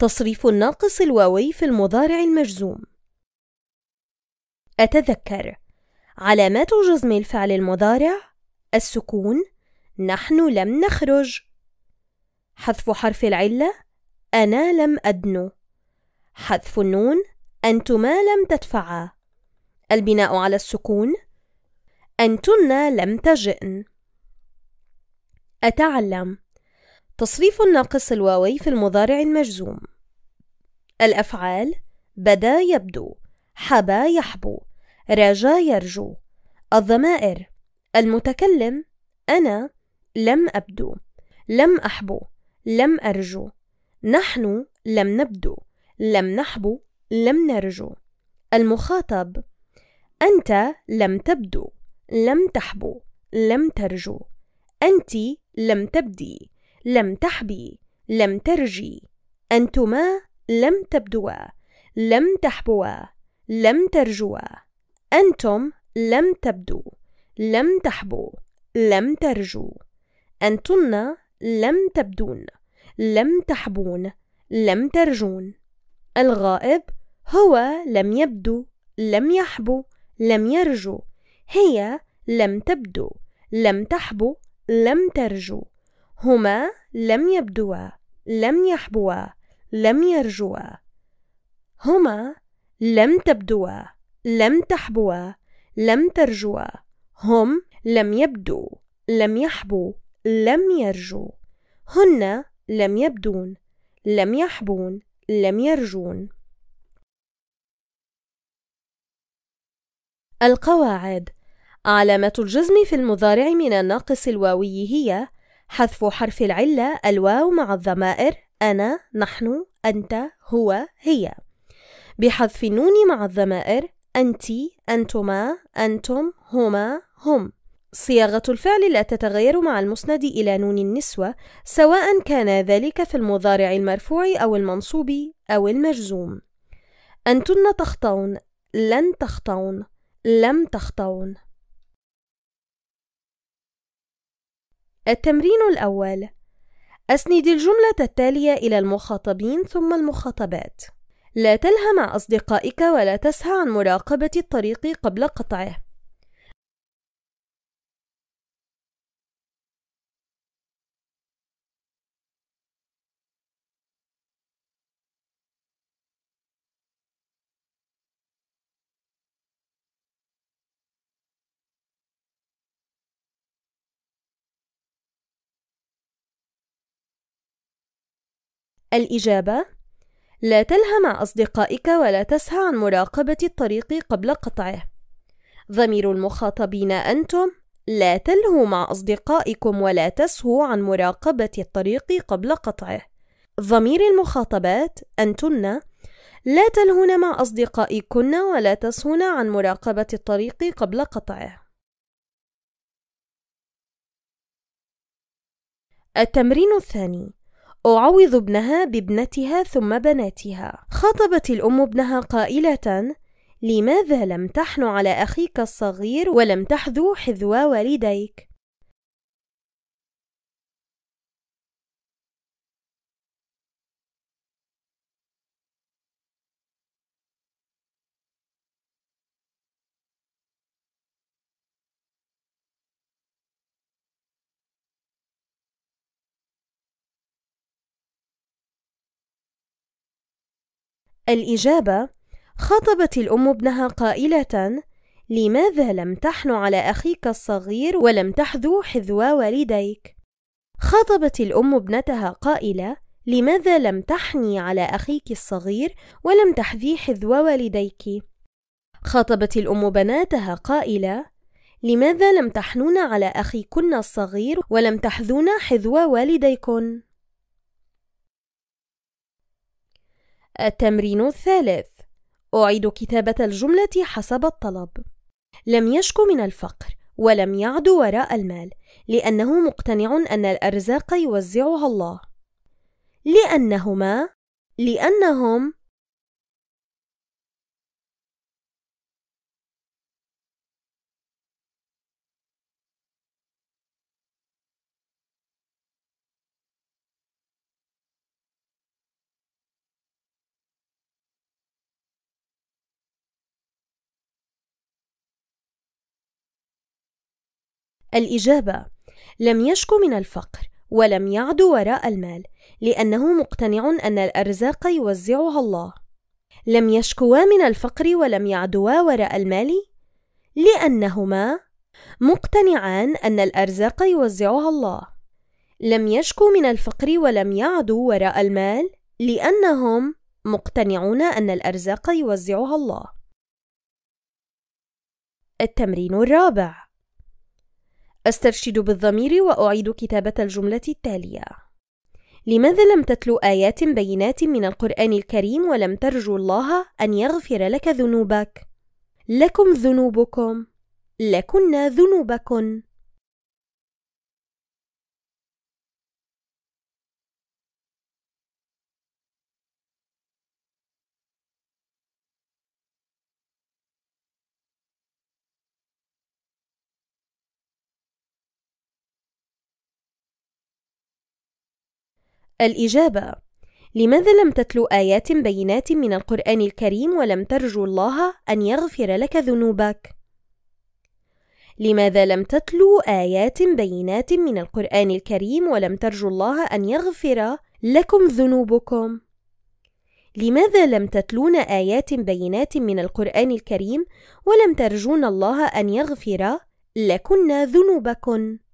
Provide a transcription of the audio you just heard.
تصريف الناقص الواوي في المضارع المجزوم أتذكر علامات جزم الفعل المضارع السكون نحن لم نخرج حذف حرف العلة أنا لم أدنو حذف النون أنتما لم تدفعا البناء على السكون أنتن لم تجئن أتعلم تصريف الناقص الواوي في المضارع المجزوم الأفعال بدا يبدو حبا يحبو رجا يرجو الضمائر المتكلم أنا لم أبدو لم أحبو لم أرجو نحن لم نبدو لم نحبو لم نرجو المخاطب أنت لم تبدو لم تحبو لم ترجو أنت لم تبدي لم تحبي لم ترجي أنتما لم تبدوا لم تحبوا لم ترجوا أنتم لم تبدوا لم تحبوا لم ترجوا أنتن لم تبدون لم تحبون لم ترجون الغائب هو لم يبدو لم يحبو لم يرجو هي لم تبدو لم تحبو لم ترجو هما لم يبدوا لم يحبوا لم يرجوا هما لم تبدوا لم تحبوا لم ترجوا هم لم يبدوا لم يحبوا لم يرجوا هن لم يبدون لم يحبون لم يرجون القواعد علامة الجزم في المضارع من الناقص الواوي هي حذف حرف العلة الواو مع الضمائر أنا نحن أنت هو هي بحذف النون مع الضمائر أنت أنتما أنتم هما هم صياغة الفعل لا تتغير مع المسند إلى نون النسوة سواء كان ذلك في المضارع المرفوع أو المنصوب أو المجزوم أنتن تخطون لن تخطون لم تخطون التمرين الأول أسند الجملة التالية إلى المخاطبين ثم المخاطبات لا تلهى مع أصدقائك ولا تسهى عن مراقبة الطريق قبل قطعه الإجابة: لا تلهى مع أصدقائك ولا تسهى عن مراقبة الطريق قبل قطعه. ضمير المخاطبين أنتم لا تلهوا مع أصدقائكم ولا تسهوا عن مراقبة الطريق قبل قطعه. ضمير المخاطبات أنتن لا تلهون مع أصدقائكن ولا تسهون عن مراقبة الطريق قبل قطعه. التمرين الثاني أعوض ابنها بابنتها ثم بناتها خاطبت الأم ابنها قائلة لماذا لم تحن على أخيك الصغير ولم تحذو حذو والديك؟ الإجابة خاطبت الأم ابنها قائلة لماذا لم تحن على أخيك الصغير ولم تحذو حذو والديك؟ خاطبت الأم ابنتها قائلة لماذا لم تحني على أخيك الصغير ولم تحذي حذو والديك؟ خاطبت الأم بناتها قائلة لماذا لم تحنون على أخيكن الصغير ولم تحذون حذو والديكن؟ التمرين الثالث أعيد كتابة الجملة حسب الطلب لم يشك من الفقر ولم يعد وراء المال لأنه مقتنع أن الأرزاق يوزعها الله لأنهما لأنهم الإجابة لم يشكو من الفقر ولم يعد وراء المال لأنه مقتنع أن الأرزاق يوزعها الله لم يشكوا من الفقر ولم يعدوا وراء المال لأنهما مقتنعان أن الأرزاق يوزعها الله لم يشكوا من الفقر ولم يعدوا وراء المال لأنهم مقتنعون أن الأرزاق يوزعها الله التمرين الرابع أسترشد بالضمير وأعيد كتابة الجملة التالية: لماذا لم تتلو آيات بينات من القرآن الكريم ولم ترجو الله أن يغفر لك ذنوبك؟ لكم ذنوبكم، لكن ذنوبكن. الإجابة لماذا لم تتلو آيات بينات من القرآن الكريم ولم ترجو الله أن يغفر لك ذنوبك؟ لماذا لم تتلو آيات بينات من القرآن الكريم ولم ترجو الله أن يغفر لكم ذنوبكم؟ لماذا لم تتلون آيات بينات من القرآن الكريم ولم ترجون الله أن يغفر لكن ذنوبكن؟